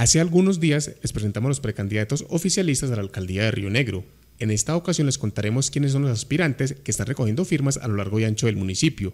Hace algunos días les presentamos los precandidatos oficialistas a la alcaldía de Río Negro. En esta ocasión les contaremos quiénes son los aspirantes que están recogiendo firmas a lo largo y ancho del municipio.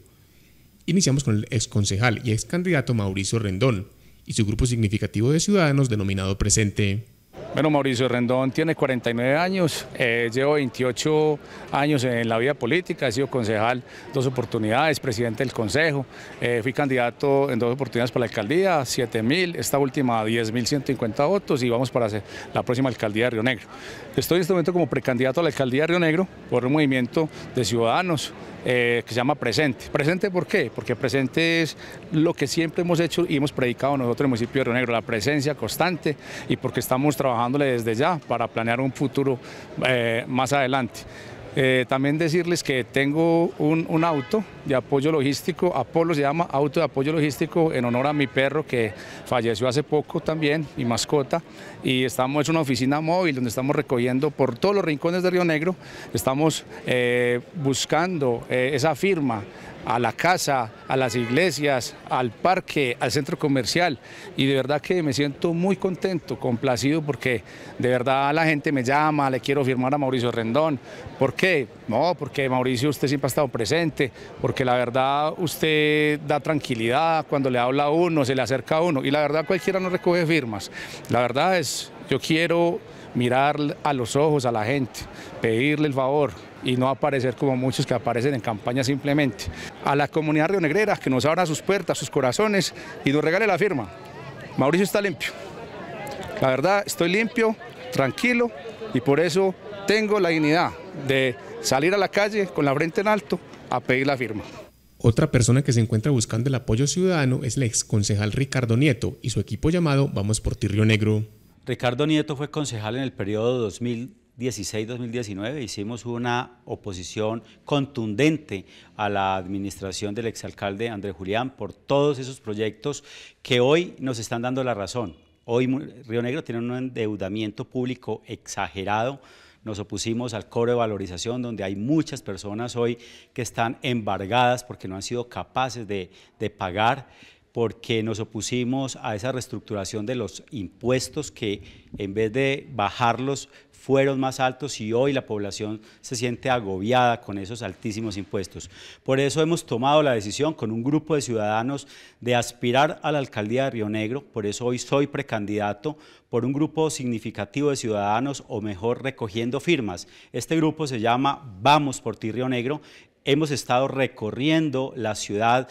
Iniciamos con el exconcejal y excandidato Mauricio Rendón y su grupo significativo de ciudadanos denominado Presente. Bueno, Mauricio Rendón tiene 49 años, eh, llevo 28 años en la vida política, he sido concejal dos oportunidades, presidente del consejo, eh, fui candidato en dos oportunidades para la alcaldía, mil esta última mil 10 150 votos y vamos para la próxima alcaldía de Río Negro. Estoy en este momento como precandidato a la alcaldía de Río Negro por un movimiento de ciudadanos eh, que se llama Presente. ¿Presente por qué? Porque Presente es lo que siempre hemos hecho y hemos predicado nosotros en el municipio de Río Negro, la presencia constante y porque estamos trabajando desde ya para planear un futuro eh, más adelante. Eh, también decirles que tengo un, auto de apoyo logístico, Apolo se llama auto de apoyo logístico en honor a mi perro que falleció hace poco también, mi mascota, y estamos en una oficina móvil donde estamos recogiendo por todos los rincones de Río Negro, estamos eh, buscando esa firma a la casa, a las iglesias, al parque, al centro comercial. Y de verdad que me siento muy contento, complacido, porque de verdad la gente me llama, le quiero firmar a Mauricio Rendón. ¿Por qué? No, porque Mauricio usted siempre ha estado presente, porque la verdad usted da tranquilidad cuando le habla a uno, se le acerca a uno. Y la verdad cualquiera no recoge firmas. La verdad es, yo quiero mirar a los ojos a la gente pedirle el favor y no aparecer como muchos que aparecen en campaña simplemente. A la comunidad rionegrera que nos abra sus puertas, sus corazones y nos regale la firma. Mauricio está limpio. La verdad, estoy limpio, tranquilo y por eso tengo la dignidad de salir a la calle con la frente en alto a pedir la firma. Otra persona que se encuentra buscando el apoyo ciudadano es el ex concejal Ricardo Nieto y su equipo llamado Vamos por Tirrio Negro. Ricardo Nieto fue concejal en el periodo 2000 2016-2019 hicimos una oposición contundente a la administración del exalcalde Andrés Julián por todos esos proyectos que hoy nos están dando la razón. Hoy Río Negro tiene un endeudamiento público exagerado. Nos opusimos al cobro de valorización, donde hay muchas personas hoy que están embargadas porque no han sido capaces de, de pagar porque nos opusimos a esa reestructuración de los impuestos que en vez de bajarlos fueron más altos y hoy la población se siente agobiada con esos altísimos impuestos. Por eso hemos tomado la decisión con un grupo de ciudadanos de aspirar a la alcaldía de Río Negro, por eso hoy soy precandidato por un grupo significativo de ciudadanos o mejor recogiendo firmas. Este grupo se llama Vamos por ti Río Negro. Hemos estado recorriendo la ciudad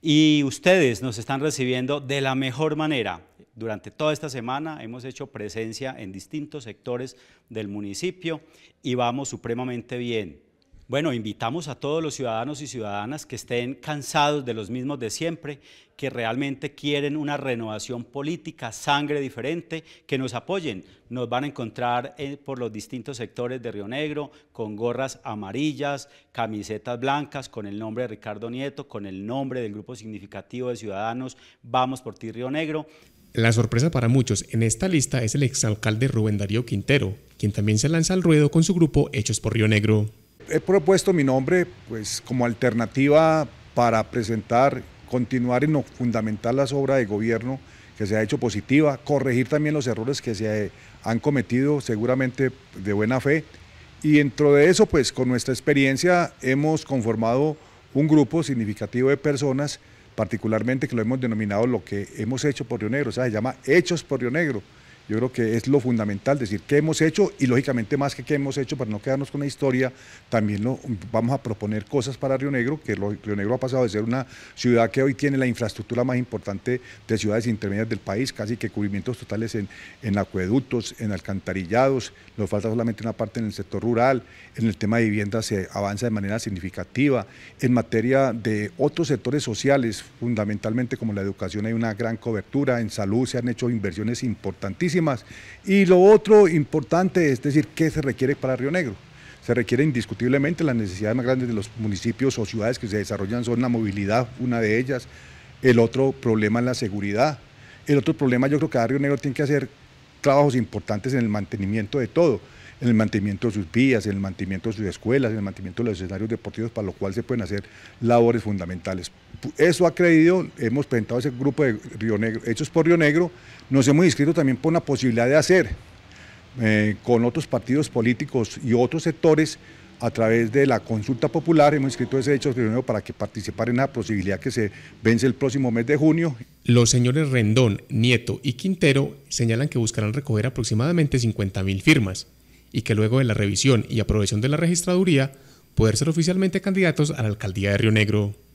y ustedes nos están recibiendo de la mejor manera. Durante toda esta semana hemos hecho presencia en distintos sectores del municipio y vamos supremamente bien. Bueno, invitamos a todos los ciudadanos y ciudadanas que estén cansados de los mismos de siempre, que realmente quieren una renovación política, sangre diferente, que nos apoyen. Nos van a encontrar eh, por los distintos sectores de Río Negro, con gorras amarillas, camisetas blancas, con el nombre de Ricardo Nieto, con el nombre del grupo significativo de ciudadanos Vamos por ti Río Negro. La sorpresa para muchos en esta lista es el exalcalde Rubén Darío Quintero, quien también se lanza al ruedo con su grupo Hechos por Río Negro he propuesto mi nombre pues, como alternativa para presentar, continuar y no fundamentar las obras de gobierno que se ha hecho positiva, corregir también los errores que se han cometido seguramente de buena fe. Y dentro de eso, pues con nuestra experiencia hemos conformado un grupo significativo de personas, particularmente que lo hemos denominado lo que hemos hecho por Río Negro, o sea, se llama Hechos por Río Negro yo creo que es lo fundamental, decir qué hemos hecho y lógicamente más que qué hemos hecho para no quedarnos con la historia, también vamos a proponer cosas para Río Negro, que Río Negro ha pasado de ser una ciudad que hoy tiene la infraestructura más importante de ciudades intermedias del país, casi que cubrimientos totales en, en acueductos, en alcantarillados, nos falta solamente una parte en el sector rural, en el tema de vivienda se avanza de manera significativa, en materia de otros sectores sociales, fundamentalmente como la educación hay una gran cobertura, en salud se han hecho inversiones importantísimas, y lo otro importante es decir, ¿qué se requiere para Río Negro? se requiere indiscutiblemente las necesidades más grandes de los municipios o ciudades que se desarrollan son la movilidad, una de ellas, el otro problema es la seguridad, el otro problema yo creo que Río Negro tiene que hacer trabajos importantes en el mantenimiento de todo, en el mantenimiento de sus vías, en el mantenimiento de sus escuelas, en el mantenimiento de los escenarios deportivos, para lo cual se pueden hacer labores fundamentales. Eso ha creído, hemos presentado ese grupo de Río Negro, hechos por Río Negro, nos hemos inscrito también por una posibilidad de hacer eh, con otros partidos políticos y otros sectores a través de la consulta popular, hemos inscrito ese hecho Río Negro para que participar en la posibilidad que se vence el próximo mes de junio. Los señores Rendón, Nieto y Quintero señalan que buscarán recoger aproximadamente mil firmas y que luego de la revisión y aprobación de la registraduría poder ser oficialmente candidatos a la alcaldía de Río Negro.